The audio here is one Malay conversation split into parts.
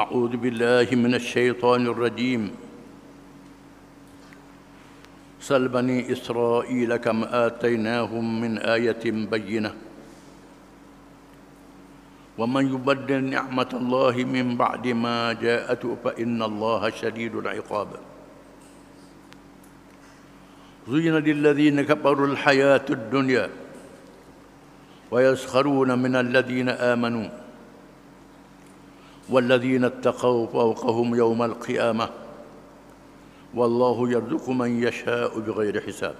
أعوذ بالله من الشيطان الرجيم سل بني إسرائيل كم آتيناهم من آية بينة ومن يبدل نعمة الله من بعد ما جاءته فإن الله شديد العقاب زين للذين كفروا الحياة الدنيا ويسخرون من الذين آمنوا والذين اتقوا فوقهم يوم القيامة والله يرزق من يشاء بغير حساب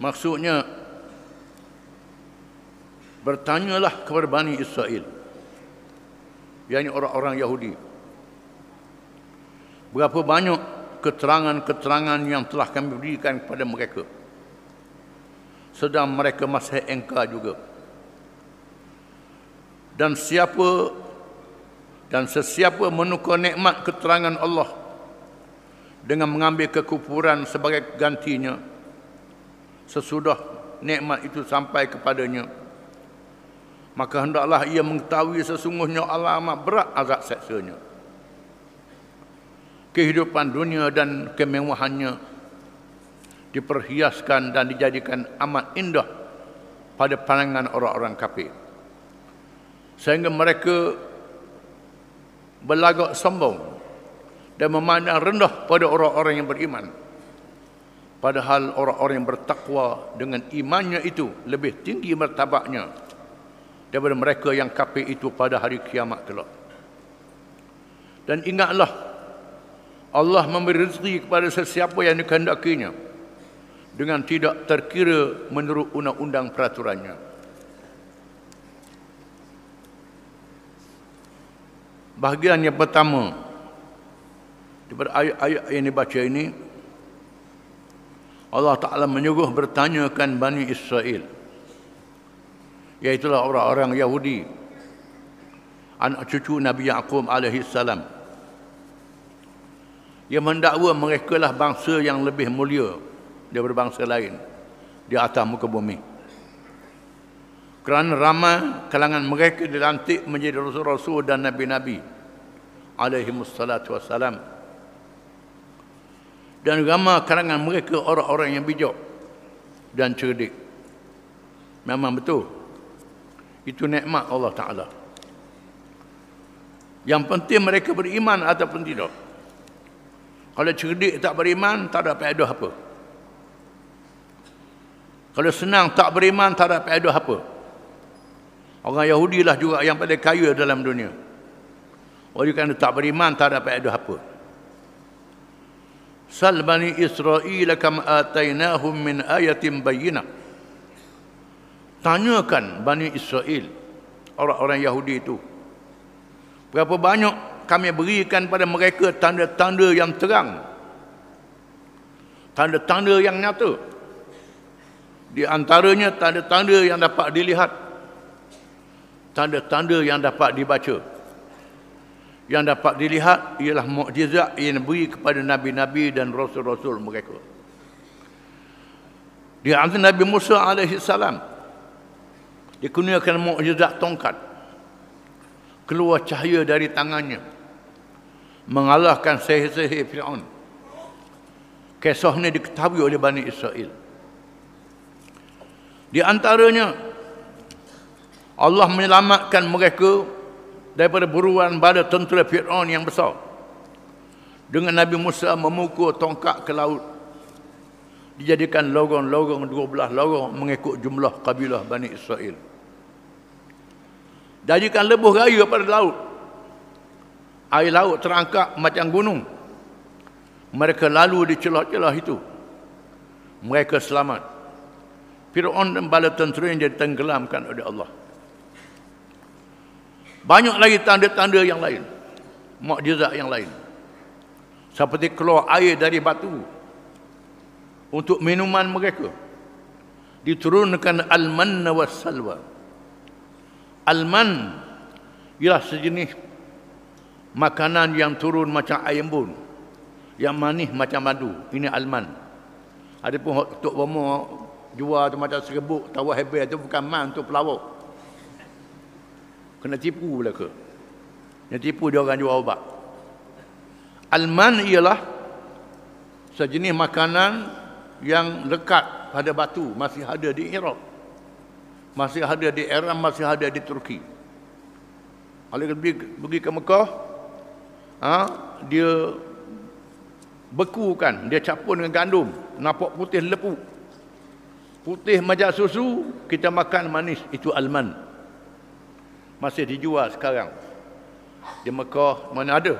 Maksudnya bertanyalah kepada Bani Israel yakni orang-orang Yahudi berapa banyak keterangan-keterangan yang telah kami berikan kepada mereka sedang mereka masih engkar juga dan siapa dan sesiapa menukar nikmat keterangan Allah dengan mengambil kekupuran sebagai gantinya sesudah nikmat itu sampai kepadanya maka hendaklah ia mengetahui sesungguhnya Allah amat berat azab seksanya kehidupan dunia dan kemewahannya diperhiaskan dan dijadikan amat indah pada pandangan orang-orang kafir. Sehingga mereka berlagak sombong dan memandang rendah pada orang-orang yang beriman. Padahal orang-orang yang bertakwa dengan imannya itu lebih tinggi martabaknya daripada mereka yang kafir itu pada hari kiamat kelak. Dan ingatlah Allah memberi rezeki kepada sesiapa yang dikehendakinya dengan tidak terkira menurut undang-undang peraturannya. Bahagian yang pertama daripada ayat-ayat yang dibaca ini Allah Ta'ala menyuruh bertanyakan Bani Israel iaitulah orang-orang Yahudi anak cucu Nabi Yaakum alaihi salam yang mendakwa mereka lah bangsa yang lebih mulia dia berbangsa lain di atas muka bumi. Kerana ramai kalangan mereka dilantik menjadi rasul-rasul dan nabi-nabi alaihi wassalatu wassalam. Dan ramai kalangan mereka orang-orang yang bijak dan cerdik. Memang betul. Itu nikmat Allah Ta'ala. Yang penting mereka beriman ataupun tidak. Kalau cerdik tak beriman, tak ada apa-apa. Kalau senang tak beriman tak ada faedah apa. Orang Yahudi lah juga yang paling kaya dalam dunia. orang kerana tak beriman tak ada faedah apa. Sal bani Israel kam atainahum min ayatin bayyinah. Tanyakan Bani Israel orang-orang Yahudi itu. Berapa banyak kami berikan pada mereka tanda-tanda yang terang. Tanda-tanda yang nyata. Di antaranya tanda-tanda yang dapat dilihat. Tanda-tanda yang dapat dibaca. Yang dapat dilihat ialah mukjizat yang beri kepada nabi-nabi dan rasul-rasul mereka. Di antara Nabi Musa alaihi salam dikurniakan mukjizat tongkat keluar cahaya dari tangannya mengalahkan sihir-sihir Firaun. Kisah ini diketahui oleh Bani Israel. Di antaranya Allah menyelamatkan mereka daripada buruan bala tentera Fir'aun yang besar. Dengan Nabi Musa memukul tongkat ke laut. Dijadikan lorong-lorong, dua belah lorong mengikut jumlah kabilah Bani Israel. Jadikan lebuh raya pada laut. Air laut terangkat macam gunung. Mereka lalu di celah-celah itu. Mereka selamat. Fir'aun dan bala tentera yang jadi tenggelamkan oleh Allah. Banyak lagi tanda-tanda yang lain. Mu'jizat yang lain. Seperti keluar air dari batu. Untuk minuman mereka. Diturunkan al-man wa salwa. Al-man ialah sejenis makanan yang turun macam ayam bun. Yang manis macam madu. Ini al-man. Ada pun Tok Bama jual tu macam serebuk tawar hebel tu bukan man untuk pelawak kena tipu pula ke kena tipu dia orang jual ubat alman ialah sejenis makanan yang lekat pada batu masih ada di Iraq masih ada di Iran masih ada di Turki kalau pergi, pergi ke Mekah ha, dia bekukan dia capun dengan gandum nampak putih lepuk putih macam susu kita makan manis itu alman masih dijual sekarang di Mekah mana ada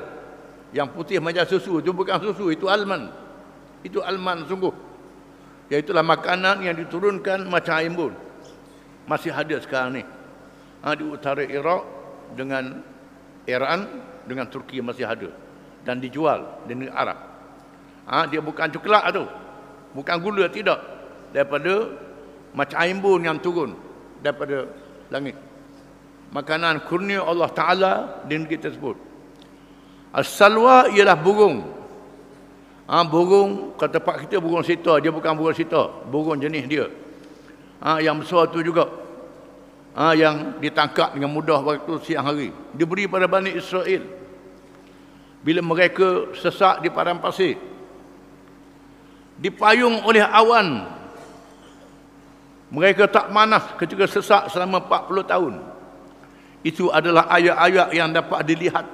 yang putih macam susu itu bukan susu itu alman itu alman sungguh iaitulah makanan yang diturunkan macam aimbun masih ada sekarang ni ha, di utara Iraq dengan Iran dengan Turki masih ada dan dijual di negara Arab ha, dia bukan coklat tu bukan gula tidak daripada macam air embun yang turun daripada langit. Makanan kurnia Allah Ta'ala di negeri tersebut. As-salwa ialah burung. Ha, burung, ke tempat kita burung sita. Dia bukan burung sita. Burung jenis dia. Ha, yang besar tu juga. Ha, yang ditangkap dengan mudah waktu siang hari. Diberi pada Bani Israel. Bila mereka sesak di padang pasir. Dipayung oleh awan mereka tak manas ketika sesak selama 40 tahun. Itu adalah ayat-ayat yang dapat dilihat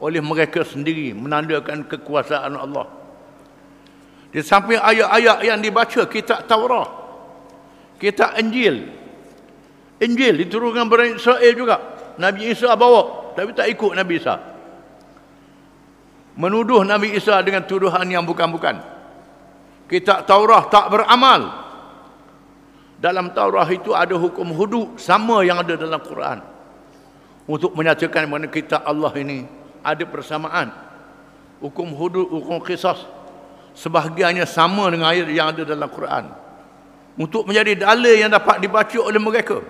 oleh mereka sendiri menandakan kekuasaan Allah. Di samping ayat-ayat yang dibaca kitab Taurat, kitab Injil. Injil diturunkan oleh Israel juga. Nabi Isa bawa tapi tak ikut Nabi Isa. Menuduh Nabi Isa dengan tuduhan yang bukan-bukan. Kitab Taurat tak beramal, dalam Taurat itu ada hukum hudud sama yang ada dalam Quran untuk menyatakan mana kita Allah ini ada persamaan hukum hudud hukum qisas sebahagiannya sama dengan ayat yang ada dalam Quran untuk menjadi dalil yang dapat dibaca oleh mereka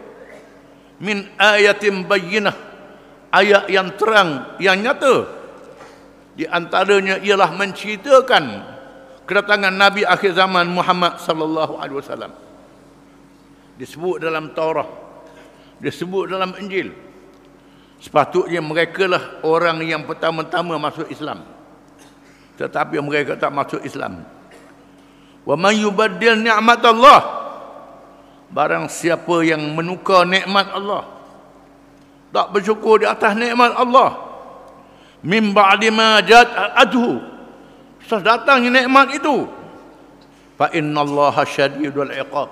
min ayatin bayyinah ayat yang terang yang nyata di antaranya ialah menceritakan kedatangan nabi akhir zaman Muhammad sallallahu alaihi wasallam disebut dalam Taurat disebut dalam Injil sepatutnya mereka lah orang yang pertama-tama masuk Islam tetapi mereka tak masuk Islam wa man yubaddil ni'mat Allah barang siapa yang menukar nikmat Allah tak bersyukur di atas nikmat Allah min ba'di ma jat adhu sudah datang nikmat itu fa innallaha syadidul iqab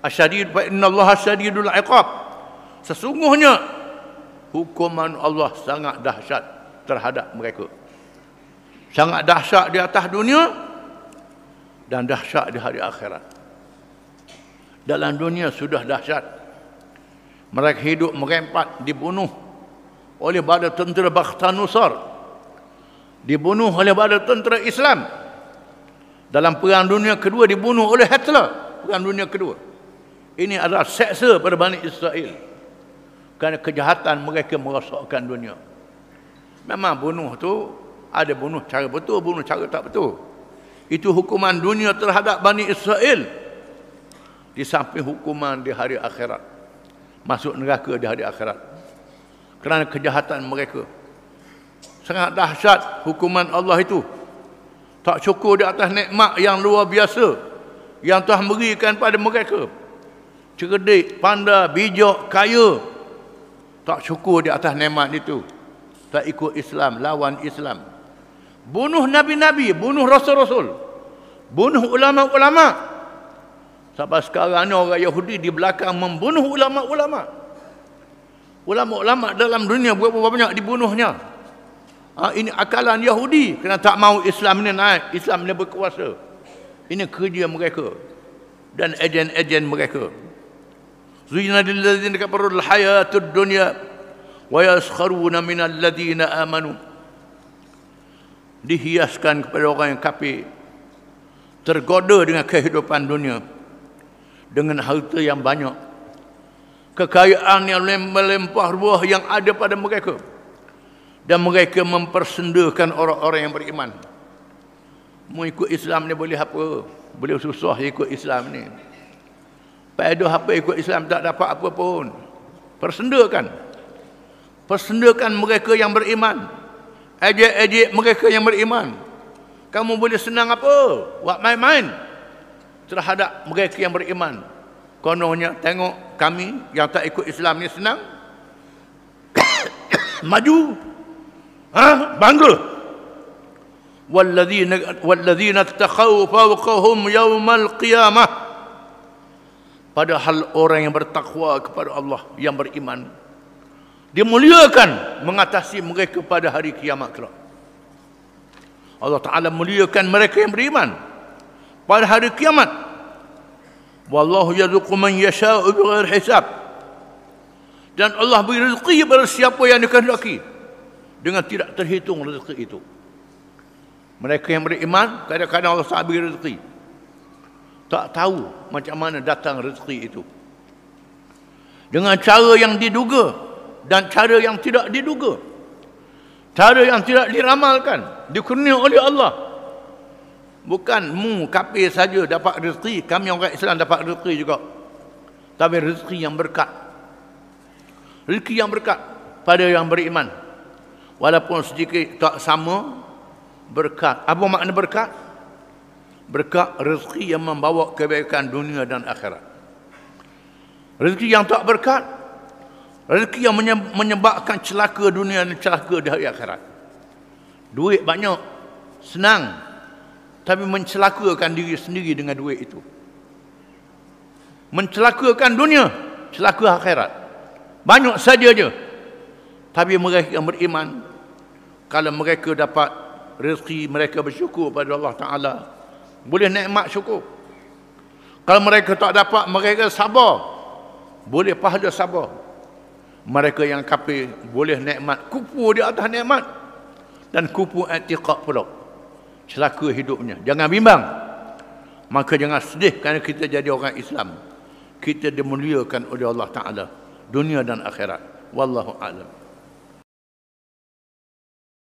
Asyadid fa inna Allah asyadidul iqab. Sesungguhnya hukuman Allah sangat dahsyat terhadap mereka. Sangat dahsyat di atas dunia dan dahsyat di hari akhirat. Dalam dunia sudah dahsyat. Mereka hidup merempat dibunuh oleh bala tentera Bakhtanusar. Dibunuh oleh bala tentera Islam. Dalam perang dunia kedua dibunuh oleh Hitler. Perang dunia kedua ini adalah seksa pada Bani Israel kerana kejahatan mereka merosakkan dunia memang bunuh tu ada bunuh cara betul bunuh cara tak betul itu hukuman dunia terhadap Bani Israel di samping hukuman di hari akhirat masuk neraka di hari akhirat kerana kejahatan mereka sangat dahsyat hukuman Allah itu tak cukup di atas nikmat yang luar biasa yang Tuhan berikan pada mereka cerdik, pandai, bijak, kaya. Tak syukur di atas nikmat itu. Tak ikut Islam, lawan Islam. Bunuh Nabi-Nabi, bunuh Rasul-Rasul. Bunuh ulama-ulama. Sampai sekarang ni orang Yahudi di belakang membunuh ulama-ulama. Ulama-ulama dalam dunia berapa banyak dibunuhnya. Ha, ini akalan Yahudi kerana tak mau Islam ni naik, Islam ni berkuasa. Ini kerja mereka dan ejen-ejen mereka. Zina lil ladzina kafaru al hayatu dunya wa yaskharuna min al amanu dihiaskan kepada orang yang kafir tergoda dengan kehidupan dunia dengan harta yang banyak kekayaan yang melimpah ruah yang ada pada mereka dan mereka mempersendakan orang-orang yang beriman mau ikut Islam ni boleh apa boleh susah ikut Islam ni Paedoh apa ikut Islam tak dapat apa pun. Persendakan. Persendakan mereka yang beriman. Ejek-ejek mereka yang beriman. Kamu boleh senang apa? Buat main-main. Terhadap mereka yang beriman. Kononnya tengok kami yang tak ikut Islam ni senang. Maju. Ha? Bangga. والذين والذين اتخوا فوقهم يوم Padahal orang yang bertakwa kepada Allah yang beriman dimuliakan mengatasi mereka pada hari kiamat kelak. Allah Taala muliakan mereka yang beriman pada hari kiamat. Wallahu yarzuqu man yasha'u bighair hisab. Dan Allah beri rezeki kepada siapa yang dikehendaki dengan tidak terhitung rezeki itu. Mereka yang beriman kadang-kadang Allah Taala beri rezeki tak tahu macam mana datang rezeki itu dengan cara yang diduga dan cara yang tidak diduga cara yang tidak diramalkan dikurnia oleh Allah bukan mu kafir saja dapat rezeki kami orang Islam dapat rezeki juga tapi rezeki yang berkat rezeki yang berkat pada yang beriman walaupun sedikit tak sama berkat apa makna berkat berkat rezeki yang membawa kebaikan dunia dan akhirat. Rezeki yang tak berkat, rezeki yang menyebabkan celaka dunia dan celaka di hari akhirat. Duit banyak, senang, tapi mencelakakan diri sendiri dengan duit itu. Mencelakakan dunia, celaka akhirat. Banyak saja je. Tapi mereka yang beriman, kalau mereka dapat rezeki mereka bersyukur pada Allah Ta'ala boleh nikmat syukur kalau mereka tak dapat mereka sabar boleh pahala sabar mereka yang kafir boleh nikmat kupu di atas nikmat dan kupu i'tiqad pula selaku hidupnya jangan bimbang maka jangan sedih kerana kita jadi orang Islam kita dimuliakan oleh Allah taala dunia dan akhirat wallahu alam